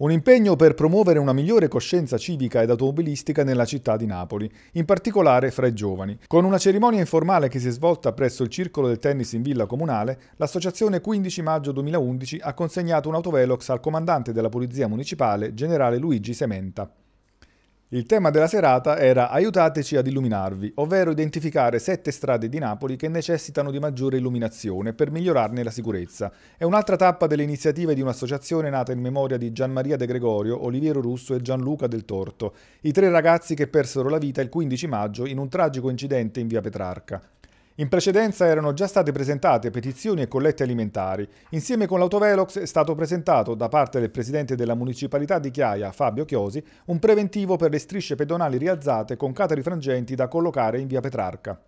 Un impegno per promuovere una migliore coscienza civica ed automobilistica nella città di Napoli, in particolare fra i giovani. Con una cerimonia informale che si è svolta presso il Circolo del Tennis in Villa Comunale, l'associazione 15 maggio 2011 ha consegnato un autovelox al comandante della Polizia Municipale, generale Luigi Sementa. Il tema della serata era Aiutateci ad illuminarvi, ovvero identificare sette strade di Napoli che necessitano di maggiore illuminazione per migliorarne la sicurezza. È un'altra tappa delle iniziative di un'associazione nata in memoria di Gian Maria De Gregorio, Oliviero Russo e Gianluca Del Torto, i tre ragazzi che persero la vita il 15 maggio in un tragico incidente in via Petrarca. In precedenza erano già state presentate petizioni e collette alimentari. Insieme con l'autovelox è stato presentato da parte del presidente della municipalità di Chiaia, Fabio Chiosi, un preventivo per le strisce pedonali rialzate con catari frangenti da collocare in via Petrarca.